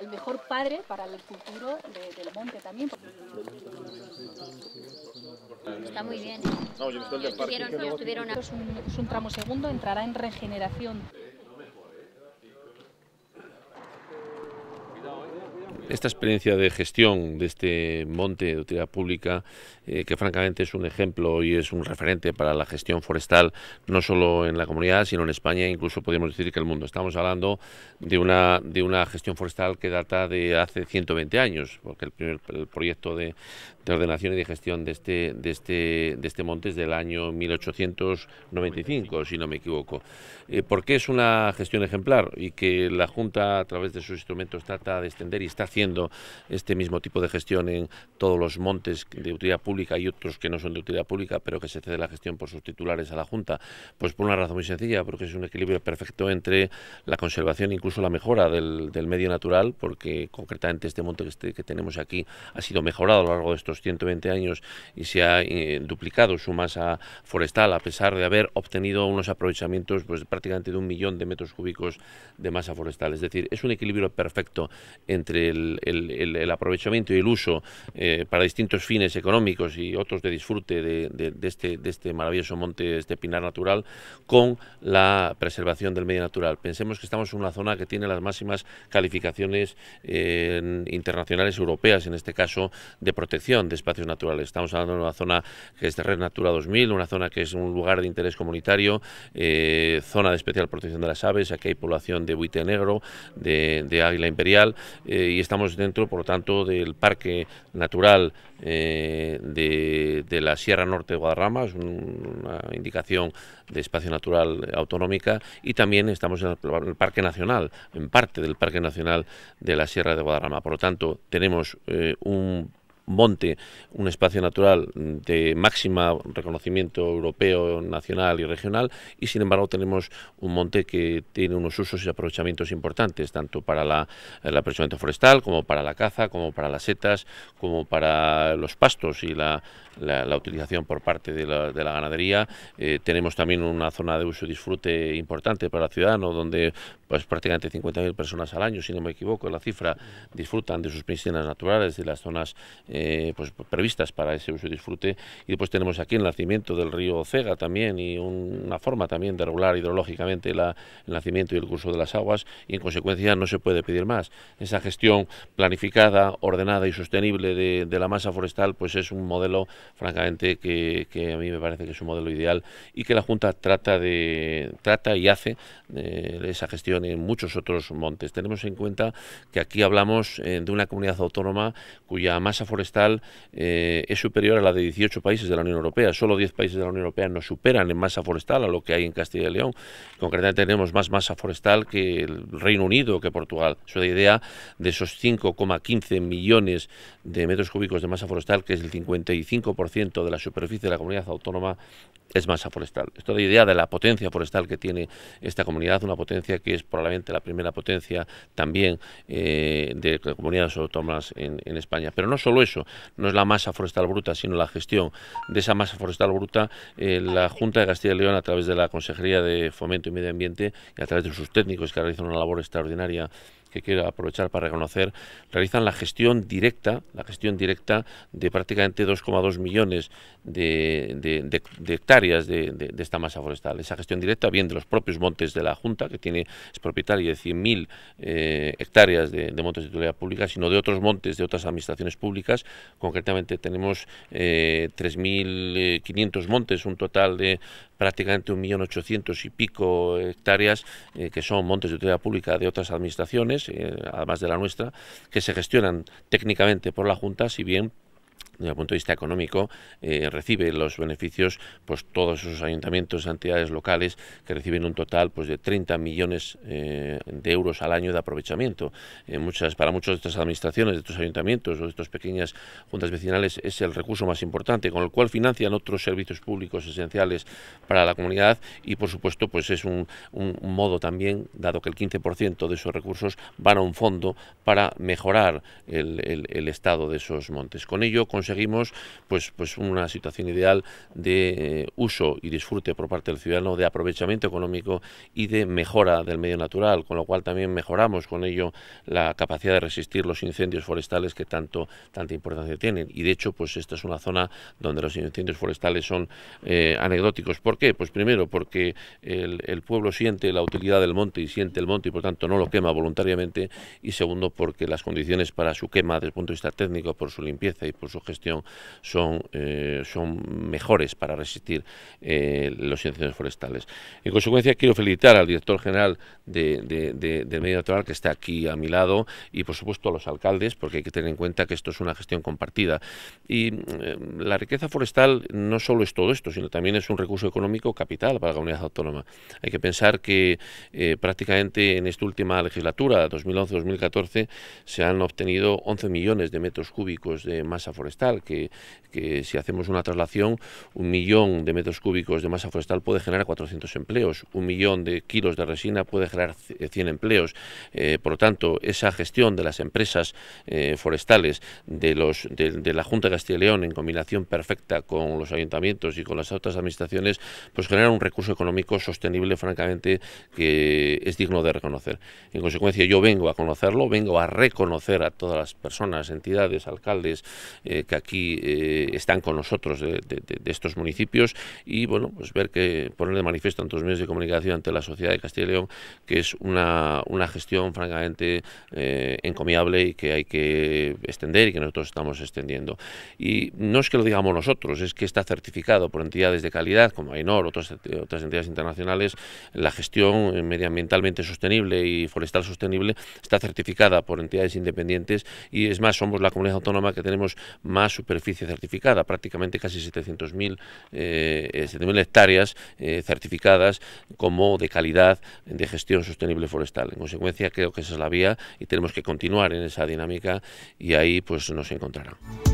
el mejor padre para el futuro del monte también. Está muy bien. No, yo es un tramo segundo, entrará en regeneración. esta experiencia de gestión de este monte de utilidad pública, eh, que francamente es un ejemplo y es un referente para la gestión forestal, no solo en la comunidad, sino en España, incluso podríamos decir que el mundo. Estamos hablando de una, de una gestión forestal que data de hace 120 años, porque el primer el proyecto de, ordenación y de gestión de este, de, este, de este monte es del año 1895, si no me equivoco. Eh, porque es una gestión ejemplar y que la Junta, a través de sus instrumentos, trata de extender y está haciendo este mismo tipo de gestión en todos los montes de utilidad pública y otros que no son de utilidad pública, pero que se cede la gestión por sus titulares a la Junta? Pues por una razón muy sencilla, porque es un equilibrio perfecto entre la conservación e incluso la mejora del, medio natural, porque concretamente este monte este, que, tenemos aquí ha sido mejorado a lo largo de estos 120 años y se ha eh, duplicado su masa forestal, a pesar de haber obtenido unos aprovechamientos pues, prácticamente de un millón de metros cúbicos de masa forestal. Es decir, es un equilibrio perfecto entre el el, aprovechamiento y el uso eh, para distintos fines económicos y otros de disfrute de, este, este, maravilloso monte, este pinar natural, con la preservación del medio natural. Pensemos que estamos en una zona que tiene las máximas calificaciones eh, internacionales europeas, en este caso, de protección de espacios naturales. Estamos hablando de una zona que es de Red Natura 2000, una zona que es un lugar de interés comunitario, eh, zona de especial protección de las aves, aquí hay población de buite negro, de, águila imperial, y estamos estamos dentro, por lo tanto, del Parque Natural eh, de, la Sierra Norte de Guadarrama, es una indicación de espacio natural autonómica, y también estamos en el Parque Nacional, en parte del Parque Nacional de la Sierra de Guadarrama. Por lo tanto, tenemos eh, un monte, un espacio natural de máxima reconocimiento europeo, nacional y regional, y sin embargo tenemos un monte que tiene unos usos y aprovechamientos importantes, tanto para la, el aprovechamiento forestal, como para la caza, como para las setas, como para los pastos y la, la, utilización por parte de la, ganadería. Eh, tenemos también una zona de uso y disfrute importante para el ciudadano, donde pues prácticamente 50.000 personas al año, si no me equivoco, la cifra, disfrutan de sus piscinas naturales, de las zonas eh, eh, pues, previstas para ese uso y disfrute. Y después tenemos aquí el nacimiento del río Cega también y una forma también de regular hidrológicamente el nacimiento y el curso de las aguas y en consecuencia no se puede pedir más. Esa gestión planificada, ordenada y sostenible de, la masa forestal pues es un modelo francamente que, a mí me parece que es un modelo ideal y que la Junta trata, de, trata y hace eh, esa gestión en muchos otros montes. Tenemos en cuenta que aquí hablamos eh, de una comunidad autónoma cuya masa forestal eh, es superior a la de 18 países de la Unión Europea. Solo 10 países de la Unión Europea nos superan en masa forestal a lo que hay en Castilla y León. Concretamente tenemos más masa forestal que el Reino Unido, que Portugal. Eso da idea de esos 5,15 millones de metros cúbicos de masa forestal, que es el 55% de la superficie de la comunidad autónoma, es masa forestal. Esto da idea de la potencia forestal que tiene esta comunidad, una potencia que es probablemente la primera potencia también eh, de comunidades autónomas en, España. Pero no solo es no es la masa forestal bruta, sino la gestión de esa masa forestal bruta, eh, la Junta de Castilla y León, a través de la Consejería de Fomento y Medio Ambiente y a través de sus técnicos que realizan una labor extraordinaria que quiero aprovechar para reconocer, realizan la gestión directa, la gestión directa de prácticamente 2,2 millones de, hectáreas de, esta masa forestal. Esa gestión directa viene de los propios montes de la Junta, que tiene, es propietaria de 100.000 eh, hectáreas de, montes de titularidad pública, sino de otros montes de otras administraciones públicas. Concretamente tenemos 3.500 eh, eh, montes, un total de prácticamente un millón ochocientos y pico hectáreas eh, que son montes de utilidad pública de otras administraciones, eh, además de la nuestra, que se gestionan técnicamente por la Junta, si bien desde el punto de vista económico, eh, recibe los beneficios, pues todos esos ayuntamientos, entidades locales que reciben un total pues de 30 millones eh, de euros al año de aprovechamiento. Eh, para muchas de estas administraciones, de estos ayuntamientos o de estas pequeñas juntas vecinales es el recurso más importante, con el cual financian otros servicios públicos esenciales para la comunidad y, por supuesto, pues es un, modo también, dado que el 15% de esos recursos van a un fondo para mejorar el, estado de esos montes. Con ello, con conseguimos pues, pues una situación ideal de eh, uso y disfrute por parte del ciudadano, de aprovechamiento económico y de mejora del medio natural, con lo cual también mejoramos con ello la capacidad de resistir los incendios forestales que tanto tanta importancia tienen. Y de hecho, pues esta es una zona donde los incendios forestales son eh, anecdóticos. ¿Por qué? Pues primero porque el, el pueblo siente la utilidad del monte y siente el monte y por tanto no lo quema voluntariamente y segundo porque las condiciones para su quema desde el punto de vista técnico, por su limpieza y por su gestión son, eh, son mejores para resistir eh, los incendios forestales. En consecuencia, quiero felicitar al director general de, del medio natural que está aquí a mi lado y, por supuesto, a los alcaldes, porque hay que tener en cuenta que esto es una gestión compartida. Y eh, la riqueza forestal no solo es todo esto, sino también es un recurso económico capital para la comunidad autónoma. Hay que pensar que prácticamente en esta última legislatura, 2011-2014, se han obtenido 11 millones de metros cúbicos de masa forestal que, si hacemos una traslación, un millón de metros cúbicos de masa forestal puede generar 400 empleos, un millón de kilos de resina puede generar 100 eh, empleos. Eh, por lo tanto, esa gestión de las empresas eh, forestales, de, los, de, la Junta de Castilla y León, en combinación perfecta con los ayuntamientos y con las otras administraciones, pues genera un recurso económico sostenible, francamente, que es digno de reconocer. En consecuencia, yo vengo a conocerlo, vengo a reconocer a todas las personas, entidades, alcaldes aquí eh, están con nosotros de, estos municipios y bueno, pues ver que poner de manifiesto ante los medios de comunicación, ante la sociedad de Castilla y León, que es una, gestión francamente eh, encomiable y que hay que extender y que nosotros estamos extendiendo. Y no es que lo digamos nosotros, es que está certificado por entidades de calidad como AINOR, otras, otras entidades internacionales, la gestión eh, medioambientalmente sostenible y forestal sostenible está certificada por entidades independientes y es más, somos la comunidad autónoma que tenemos más más superficie certificada, prácticamente casi 700.000 eh, hectáreas eh, certificadas como de calidad de gestión sostenible forestal. En consecuencia, creo que esa es la vía y tenemos que continuar en esa dinámica y ahí pues nos encontrarán.